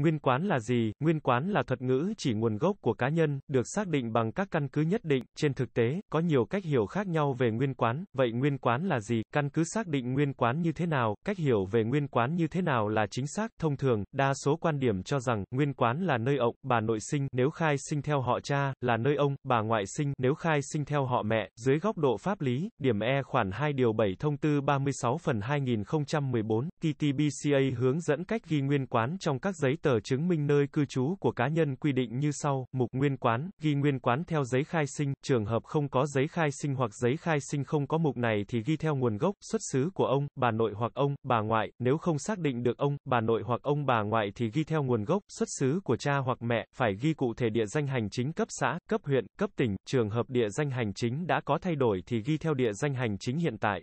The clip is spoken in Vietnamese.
Nguyên quán là gì? Nguyên quán là thuật ngữ chỉ nguồn gốc của cá nhân, được xác định bằng các căn cứ nhất định. Trên thực tế, có nhiều cách hiểu khác nhau về nguyên quán. Vậy nguyên quán là gì? Căn cứ xác định nguyên quán như thế nào? Cách hiểu về nguyên quán như thế nào là chính xác? Thông thường, đa số quan điểm cho rằng nguyên quán là nơi ông, bà nội sinh nếu khai sinh theo họ cha, là nơi ông, bà ngoại sinh nếu khai sinh theo họ mẹ. Dưới góc độ pháp lý, điểm E khoản 2 điều 7 thông tư 36 phần 2014, TTBCA hướng dẫn cách ghi nguyên quán trong các giấy tờ tờ chứng minh nơi cư trú của cá nhân quy định như sau, mục nguyên quán, ghi nguyên quán theo giấy khai sinh, trường hợp không có giấy khai sinh hoặc giấy khai sinh không có mục này thì ghi theo nguồn gốc, xuất xứ của ông, bà nội hoặc ông, bà ngoại, nếu không xác định được ông, bà nội hoặc ông bà ngoại thì ghi theo nguồn gốc, xuất xứ của cha hoặc mẹ, phải ghi cụ thể địa danh hành chính cấp xã, cấp huyện, cấp tỉnh, trường hợp địa danh hành chính đã có thay đổi thì ghi theo địa danh hành chính hiện tại.